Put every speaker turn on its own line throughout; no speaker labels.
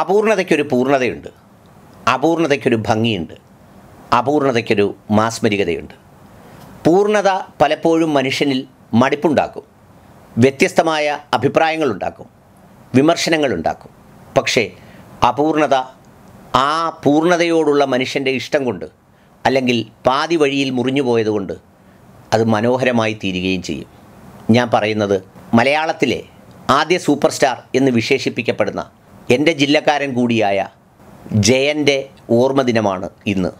അപൂർണതയ്ക്കൊരു പൂർണ്ണതയുണ്ട് അപൂർണതയ്ക്കൊരു ഭംഗിയുണ്ട് അപൂർണതയ്ക്കൊരു മാസ്മരികതയുണ്ട് പൂർണ്ണത പലപ്പോഴും മനുഷ്യനിൽ മടുപ്പുണ്ടാക്കും വ്യത്യസ്തമായ അഭിപ്രായങ്ങളുണ്ടാക്കും വിമർശനങ്ങളുണ്ടാക്കും പക്ഷേ അപൂർണത ആ പൂർണ്ണതയോടുള്ള മനുഷ്യൻ്റെ ഇഷ്ടം കൊണ്ട് അല്ലെങ്കിൽ പാതി വഴിയിൽ മുറിഞ്ഞു പോയതുകൊണ്ട് അത് മനോഹരമായി തീരുകയും ചെയ്യും ഞാൻ പറയുന്നത് മലയാളത്തിലെ ആദ്യ സൂപ്പർ സ്റ്റാർ എന്ന് വിശേഷിപ്പിക്കപ്പെടുന്ന എൻ്റെ ജില്ലക്കാരൻ കൂടിയായ ജയൻ്റെ ഓർമ്മദിനമാണ് ഇന്ന്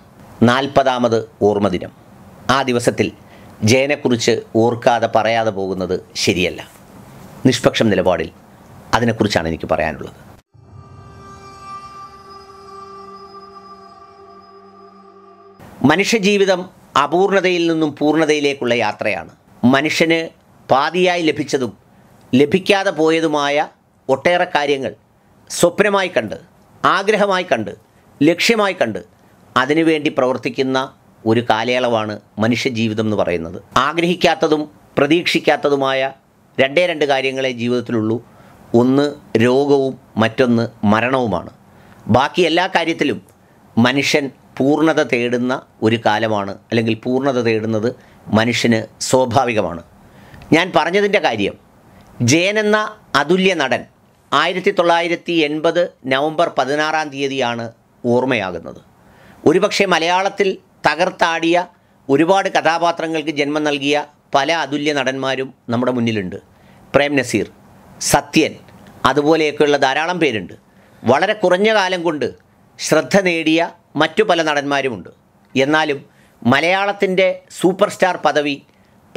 നാൽപ്പതാമത് ഓർമ്മദിനം ആ ദിവസത്തിൽ ജയനെക്കുറിച്ച് ഓർക്കാതെ പറയാതെ പോകുന്നത് ശരിയല്ല നിഷ്പക്ഷം നിലപാടിൽ അതിനെക്കുറിച്ചാണ് എനിക്ക് പറയാനുള്ളത് മനുഷ്യജീവിതം അപൂർണതയിൽ നിന്നും പൂർണ്ണതയിലേക്കുള്ള യാത്രയാണ് മനുഷ്യന് പാതിയായി ലഭിച്ചതും ലഭിക്കാതെ പോയതുമായ ഒട്ടേറെ കാര്യങ്ങൾ സ്വപ്നമായി കണ്ട് ആഗ്രഹമായി കണ്ട് ലക്ഷ്യമായി കണ്ട് അതിനുവേണ്ടി പ്രവർത്തിക്കുന്ന ഒരു കാലയളവാണ് മനുഷ്യജീവിതം എന്ന് പറയുന്നത് ആഗ്രഹിക്കാത്തതും പ്രതീക്ഷിക്കാത്തതുമായ രണ്ടേ രണ്ട് കാര്യങ്ങളെ ജീവിതത്തിലുള്ളൂ ഒന്ന് രോഗവും മറ്റൊന്ന് മരണവുമാണ് ബാക്കി എല്ലാ കാര്യത്തിലും മനുഷ്യൻ പൂർണ്ണത തേടുന്ന ഒരു കാലമാണ് അല്ലെങ്കിൽ പൂർണ്ണത തേടുന്നത് മനുഷ്യന് സ്വാഭാവികമാണ് ഞാൻ പറഞ്ഞതിൻ്റെ കാര്യം ജയൻ എന്ന അതുല്യ നടൻ ആയിരത്തി തൊള്ളായിരത്തി എൺപത് നവംബർ പതിനാറാം തീയതിയാണ് ഓർമ്മയാകുന്നത് ഒരുപക്ഷെ മലയാളത്തിൽ തകർത്താടിയ ഒരുപാട് കഥാപാത്രങ്ങൾക്ക് ജന്മം നൽകിയ പല അതുല്യ നടന്മാരും നമ്മുടെ മുന്നിലുണ്ട് പ്രേം നസീർ സത്യൻ അതുപോലെയൊക്കെയുള്ള ധാരാളം പേരുണ്ട് വളരെ കുറഞ്ഞ കാലം കൊണ്ട് ശ്രദ്ധ നേടിയ മറ്റു പല നടന്മാരുമുണ്ട് എന്നാലും മലയാളത്തിൻ്റെ സൂപ്പർ സ്റ്റാർ പദവി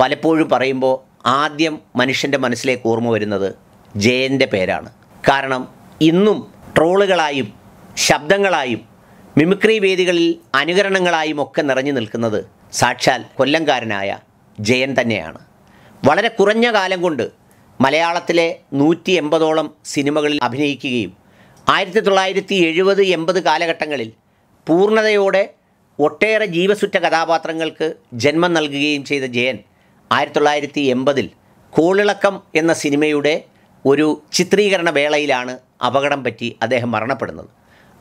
പലപ്പോഴും പറയുമ്പോൾ ആദ്യം മനുഷ്യൻ്റെ മനസ്സിലേക്ക് ഓർമ്മ വരുന്നത് ജയൻ്റെ പേരാണ് കാരണം ഇന്നും ട്രോളുകളായും ശബ്ദങ്ങളായും മിമിക്രി വേദികളിൽ അനുകരണങ്ങളായും ഒക്കെ നിറഞ്ഞു നിൽക്കുന്നത് സാക്ഷാൽ കൊല്ലംകാരനായ ജയൻ തന്നെയാണ് വളരെ കുറഞ്ഞ കാലം കൊണ്ട് മലയാളത്തിലെ നൂറ്റി എൺപതോളം സിനിമകളിൽ അഭിനയിക്കുകയും ആയിരത്തി തൊള്ളായിരത്തി എഴുപത് എൺപത് കാലഘട്ടങ്ങളിൽ പൂർണ്ണതയോടെ ഒട്ടേറെ ജീവസുറ്റ കഥാപാത്രങ്ങൾക്ക് ജന്മം നൽകുകയും ചെയ്ത ജയൻ ആയിരത്തി തൊള്ളായിരത്തി എൺപതിൽ കോളിളക്കം എന്ന സിനിമയുടെ ഒരു ചിത്രീകരണ വേളയിലാണ് അപകടം പറ്റി അദ്ദേഹം മരണപ്പെടുന്നത്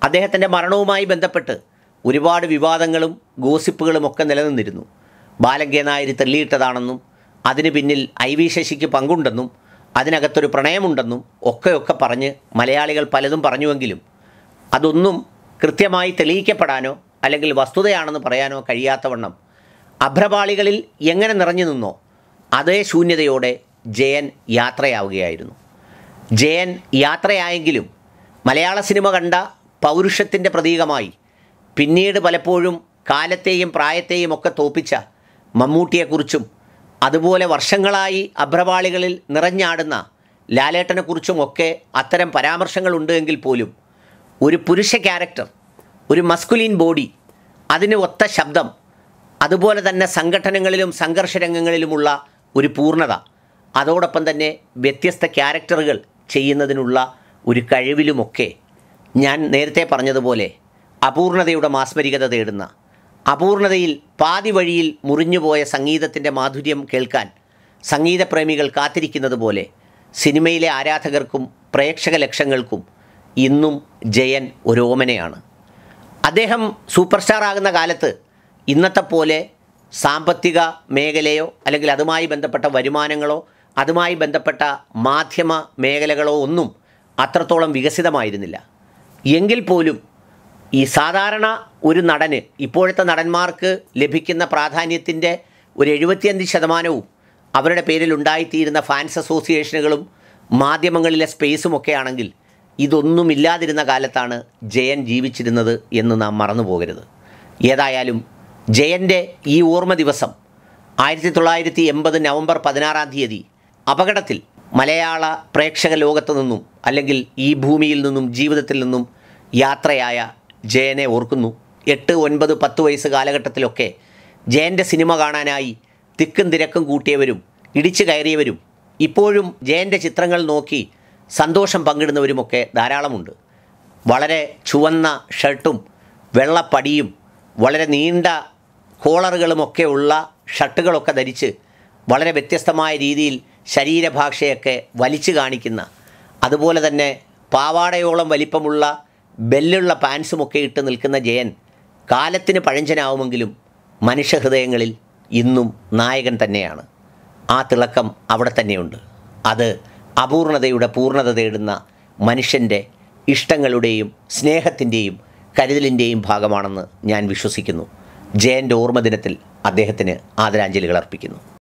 അദ്ദേഹത്തിൻ്റെ മരണവുമായി ബന്ധപ്പെട്ട് ഒരുപാട് വിവാദങ്ങളും ഗോസിപ്പുകളും ഒക്കെ നിലനിന്നിരുന്നു ബാലങ്കേ നായർ തള്ളിയിട്ടതാണെന്നും അതിന് പിന്നിൽ ഐ വി ശശിക്ക് പങ്കുണ്ടെന്നും അതിനകത്തൊരു പ്രണയമുണ്ടെന്നും ഒക്കെയൊക്കെ പറഞ്ഞ് മലയാളികൾ പലതും പറഞ്ഞുവെങ്കിലും അതൊന്നും കൃത്യമായി തെളിയിക്കപ്പെടാനോ അല്ലെങ്കിൽ വസ്തുതയാണെന്ന് പറയാനോ കഴിയാത്തവണ്ണം അഭ്രപാളികളിൽ എങ്ങനെ നിറഞ്ഞു നിന്നോ അതേ ശൂന്യതയോടെ ജയൻ യാത്രയാവുകയായിരുന്നു ജയൻ യാത്രയായെങ്കിലും മലയാള സിനിമ കണ്ട പൗരുഷത്തിൻ്റെ പ്രതീകമായി പിന്നീട് പലപ്പോഴും കാലത്തെയും പ്രായത്തെയും ഒക്കെ തോപ്പിച്ച മമ്മൂട്ടിയെക്കുറിച്ചും അതുപോലെ വർഷങ്ങളായി അഭ്രപാളികളിൽ നിറഞ്ഞാടുന്ന ലാലേട്ടനെക്കുറിച്ചും ഒക്കെ അത്തരം പരാമർശങ്ങളുണ്ട് എങ്കിൽ പോലും ഒരു പുരുഷ ക്യാരക്ടർ ഒരു മസ്കുലീൻ ബോഡി അതിന് ഒത്ത ശബ്ദം അതുപോലെ തന്നെ സംഘടനകളിലും സംഘർഷ രംഗങ്ങളിലുമുള്ള ഒരു പൂർണ്ണത അതോടൊപ്പം തന്നെ വ്യത്യസ്ത ക്യാരക്ടറുകൾ ചെയ്യുന്നതിനുള്ള ഒരു കഴിവിലുമൊക്കെ ഞാൻ നേരത്തെ പറഞ്ഞതുപോലെ അപൂർണതയുടെ മാസ്മരികത തേടുന്ന അപൂർണതയിൽ പാതി വഴിയിൽ മുറിഞ്ഞുപോയ സംഗീതത്തിൻ്റെ മാധുര്യം കേൾക്കാൻ സംഗീതപ്രേമികൾ കാത്തിരിക്കുന്നത് പോലെ സിനിമയിലെ ആരാധകർക്കും പ്രേക്ഷക ലക്ഷങ്ങൾക്കും ഇന്നും ജയൻ ഒരു ഓമനയാണ് അദ്ദേഹം സൂപ്പർ സ്റ്റാർ ആകുന്ന കാലത്ത് ഇന്നത്തെ പോലെ സാമ്പത്തിക മേഖലയോ അല്ലെങ്കിൽ അതുമായി ബന്ധപ്പെട്ട വരുമാനങ്ങളോ അതുമായി ബന്ധപ്പെട്ട മാധ്യമ മേഖലകളോ ഒന്നും അത്രത്തോളം വികസിതമായിരുന്നില്ല എങ്കിൽ പോലും ഈ സാധാരണ ഒരു നടന് ഇപ്പോഴത്തെ നടന്മാർക്ക് ലഭിക്കുന്ന പ്രാധാന്യത്തിൻ്റെ ഒരു എഴുപത്തിയഞ്ച് ശതമാനവും അവരുടെ പേരിൽ ഉണ്ടായിത്തീരുന്ന ഫാൻസ് അസോസിയേഷനുകളും മാധ്യമങ്ങളിലെ സ്പേസും ഒക്കെ ആണെങ്കിൽ ഇതൊന്നുമില്ലാതിരുന്ന കാലത്താണ് ജയൻ ജീവിച്ചിരുന്നത് എന്ന് നാം മറന്നു പോകരുത് ഏതായാലും ജയൻ്റെ ഈ ഓർമ്മ ദിവസം ആയിരത്തി തൊള്ളായിരത്തി എൺപത് നവംബർ പതിനാറാം തീയതി അപകടത്തിൽ മലയാള പ്രേക്ഷക ലോകത്തു നിന്നും അല്ലെങ്കിൽ ഈ ഭൂമിയിൽ നിന്നും ജീവിതത്തിൽ നിന്നും യാത്രയായ ജയനെ ഓർക്കുന്നു എട്ട് ഒൻപത് പത്ത് വയസ്സ് കാലഘട്ടത്തിലൊക്കെ ജയൻ്റെ സിനിമ കാണാനായി തിക്കും തിരക്കും കൂട്ടിയവരും ഇടിച്ചു കയറിയവരും ഇപ്പോഴും ജയൻ്റെ ചിത്രങ്ങൾ നോക്കി സന്തോഷം പങ്കിടുന്നവരുമൊക്കെ ധാരാളമുണ്ട് വളരെ ചുവന്ന ഷർട്ടും വെള്ളപ്പടിയും വളരെ നീണ്ട കോളറുകളുമൊക്കെ ഉള്ള ഷർട്ടുകളൊക്കെ ധരിച്ച് വളരെ വ്യത്യസ്തമായ രീതിയിൽ ശരീരഭാഷയൊക്കെ വലിച്ചു കാണിക്കുന്ന അതുപോലെ തന്നെ പാവാടയോളം വലിപ്പമുള്ള ബെല്ലുള്ള പാൻസുമൊക്കെ ഇട്ട് നിൽക്കുന്ന ജയൻ കാലത്തിന് പഴഞ്ചനാവുമെങ്കിലും മനുഷ്യഹൃദയങ്ങളിൽ ഇന്നും നായകൻ തന്നെയാണ് ആ തിളക്കം അവിടെ തന്നെയുണ്ട് അത് അപൂർണതയുടെ പൂർണ്ണത തേടുന്ന മനുഷ്യൻ്റെ ഇഷ്ടങ്ങളുടെയും സ്നേഹത്തിൻ്റെയും കരുതലിൻ്റെയും ഭാഗമാണെന്ന് ഞാൻ വിശ്വസിക്കുന്നു ജയൻ്റെ ഓർമ്മദിനത്തിൽ അദ്ദേഹത്തിന് ആദരാഞ്ജലികൾ അർപ്പിക്കുന്നു